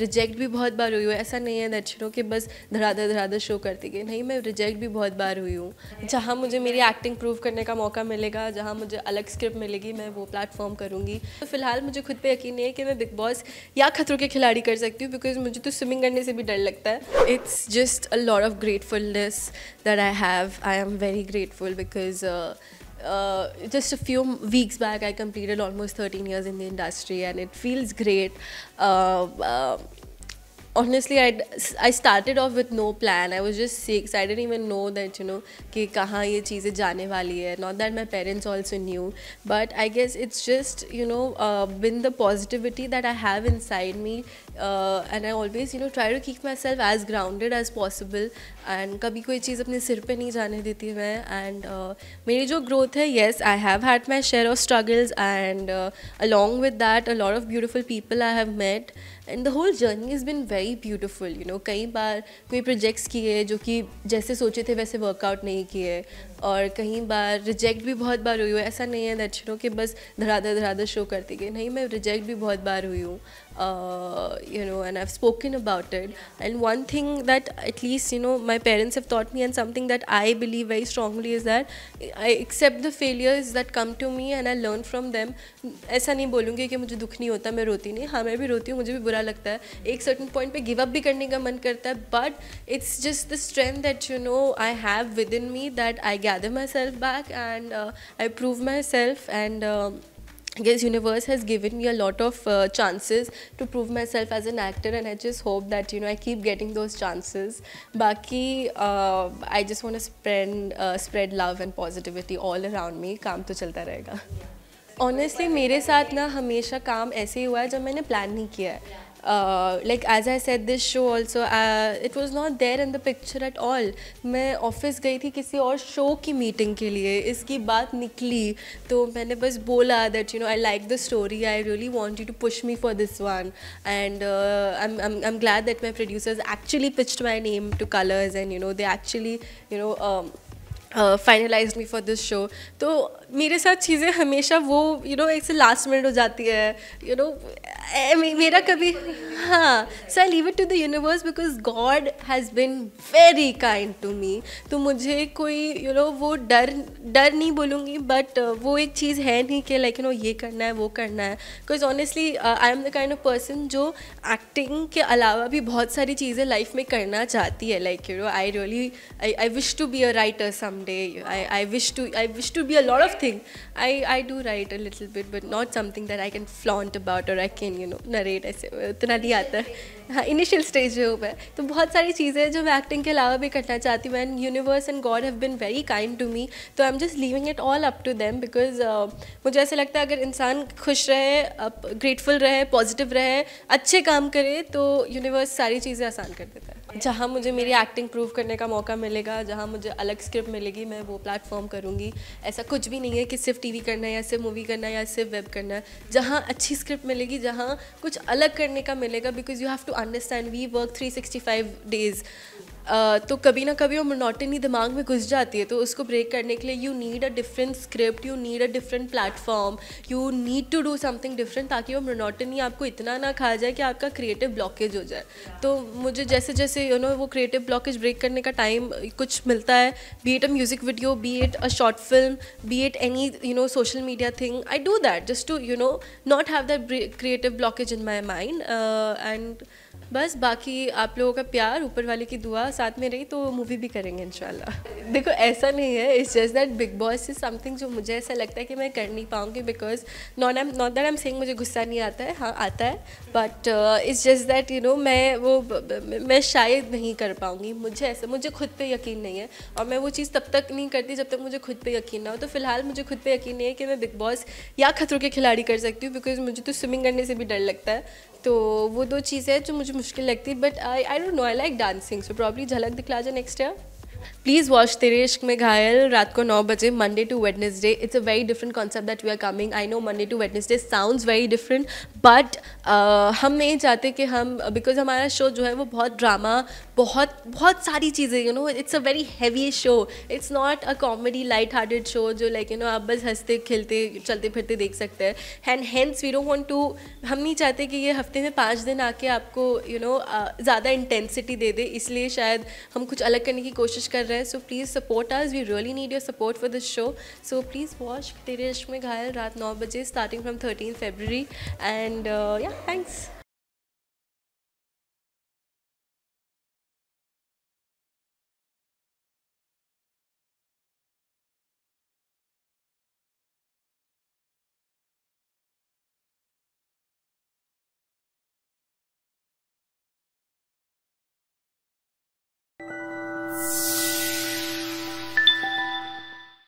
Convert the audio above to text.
Reject भी बहुत बार हुई हूँ ऐसा नहीं है दर्शनों के बस धड़ाधड़ धड़ाधड़ शो करती गई नहीं मैं रिजेक्ट भी बहुत बार हुई हूँ जहाँ मुझे मेरी एक्टिंग प्रूव करने का मौका मिलेगा जहाँ मुझे अलग स्क्रिप्ट मिलेगी मैं वो प्लेटफॉर्म करूँगी तो फिलहाल मुझे खुद पर यकीन नहीं है कि मैं बिग बॉस या खतरों के खिलाड़ी कर सकती हूँ बिकॉज मुझे तो स्विमिंग करने से भी डर लगता है it's just a lot of gratefulness that I have I am very grateful because uh, just a few weeks back, I completed almost 13 years in the industry, and it feels great. Uh, uh honestly I I started off with no plan I was just six I didn't even know that you know कि कहाँ ये चीज़ें जाने वाली है not that my parents also knew but I guess it's just you know been the positivity that I have inside me and I always you know try to keep myself as grounded as possible and कभी कोई चीज़ अपने सिर पर नहीं जाने देती मैं and uh, मेरी जो ग्रोथ है yes I have had my share of struggles and along with that a lot of beautiful people I have met and the whole journey is been very beautiful you know कई बार कोई projects किए जो कि जैसे सोचे थे वैसे वर्कआउट नहीं किए और कई बार रिजेक्ट भी बहुत बार हुई हूँ ऐसा नहीं है दैट यू नो कि बस धराधर धराधर शो करती गई नहीं मैं रिजेक्ट भी बहुत बार हुई हूँ uh, you know, and I've spoken about it. And one thing that, at least, you know, my parents have taught me, and something that I believe very strongly is that I accept the failures that come to me and I learn from them. ऐसा नहीं बोलूँगी कि मुझे दुख नहीं होता मैं रोती नहीं हाँ मैं भी रोती हूँ मुझे भी बुरा लगता है एक certain point पे give up भी करने का मन करता है but it's just the strength that you know I have within me that I gather myself back and back and I prove because universe has given me a lot of uh, chances to prove myself as an actor and i just hope that you know i keep getting those chances baki uh, i just want to spread uh, spread love and positivity all around me kaam to chalta rahega honestly मेरे साथ ना हमेशा काम ऐसे ही हुआ है जब मैंने प्लान नहीं किया है uh, like as I said, this show also uh, it was not there in the picture at all. मैं ऑफिस गई थी किसी और शो की मीटिंग के लिए इसकी बात निकली तो मैंने बस बोला that you know I like the story I really want you to push me for this one and I am glad that my producers actually pitched my name to Colors and you know they actually you know finalize me for this show तो मेरे साथ चीज़ें हमेशा वो you know ऐसे last minute हो जाती है यू नो मेरा कभी हाँ so I leave it to the universe because God has been very kind to me तो मुझे कोई यू नो वो डर डर नहीं बोलूँगी बट uh, वो एक चीज़ है नहीं कि लाइक यू नो ये करना है वो करना है because honestly I am the kind of person जो एक्टिंग के अलावा भी बहुत सारी चीज़ें लाइफ में करना चाहती है like you know I really I wish to be a writer some someday. Wow. I, I wish to I wish to be a lot of things. I, I do write a little bit, but not something that I can flaunt about or I can you know narrate ऐसे उतना नहीं आता हाँ initial stage पे हूँ मैं तो बहुत सारी चीज़ें हैं जो मैं एक्टिंग के अलावा भी करना चाहती हूँ and universe and God have been very kind to me तो I am just leaving it all up to them because मुझे ऐसा लगता है अगर इंसान खुश रहे ग्रेटफुल रहे पॉजिटिव रहे अच्छे काम करे तो यूनिवर्स सारी चीज़ें आसान कर देता है जहाँ मुझे मेरी एक्टिंग प्रूव करने का मौका मिलेगा जहाँ मुझे अलग स्क्रिप्ट मिलेगी मैं वो प्लेटफॉर्म करूँगी ऐसा कुछ भी नहीं है कि सिर्फ टीवी करना है या सिर्फ मूवी करना है या सिर्फ वेब करना है जहाँ अच्छी स्क्रिप्ट मिलेगी जहाँ कुछ अलग करने का मिलेगा because you have to understand we work three sixty five days तो कभी ना कभी वो मोनोटनी दिमाग में घुस जाती है तो उसको ब्रेक करने के लिए you need a different script you need a different platform you need to do something different ताकि वो मोनोटनी आपको इतना ना खा जाए कि आपका क्रिएटिव ब्लॉकेज हो जाए तो मुझे जैसे जैसे यू नो वो क्रिएटिव ब्लॉकेज ब्रेक करने का टाइम कुछ मिलता है be at a music video be at a short film be at any you know social media thing I do that just to you know not have that creative blockage in my mind and बस बाकी आप लोगों का प्यार ऊपर वाले की दुआ साथ में रही तो मूवी भी करेंगे इंशाल्लाह देखो ऐसा नहीं है it's just that Bigg Boss is something जो मुझे ऐसा लगता है कि मैं कर नहीं पाऊँगी because non am not that I am saying मुझे गुस्सा नहीं आता है हाँ आता है but it's just that you know मैं वो मैं शायद नहीं कर पाऊँगी मुझे ऐसा मुझे खुद पर यकीन नहीं है और मैं वो चीज़ तब तक नहीं करती जब तक मुझे खुद पर यकीन ना हो तो फिलहाल मुझे खुद पर यकीन नहीं है कि मैं बिग बॉस या खतरों के खिलाड़ी कर सकती हूँ बिकॉज मुझे तो स्विमिंग करने से भी डर लगता है तो वो दो चीज़ें हैं जो मुझे मुश्किल लगती है but I I don't know I like dancing so probably Jhalak Dikhla जाए नेक्स्ट ईयर प्लीज़ वॉच इश्क में घायल रात को नौ बजे Monday to Wednesday it's a very different concept that we are coming I know Monday to Wednesday sounds very different but हम नहीं चाहते कि हम बिकॉज हमारा शो जो है वो बहुत ड्रामा बहुत बहुत सारी चीज़ें you know it's a very heavy show it's not a comedy light hearted show जो लाइक यू नो आप बस हंसते खेलते चलते फिरते देख सकते हैं and hence we don't want to हम नहीं चाहते कि ये हफ्ते में पाँच दिन आके आपको यू नो ज़्यादा इंटेंसिटी दे दे इसलिए शायद हम कुछ अलग करने की कोशिश कोशिश कर रहे हैं सो प्लीज़ सपोर्ट आज we really need your support for this show so please watch Tere Ishq Mein Ghayal रात नौ बजे starting from thirteen February and yeah thanks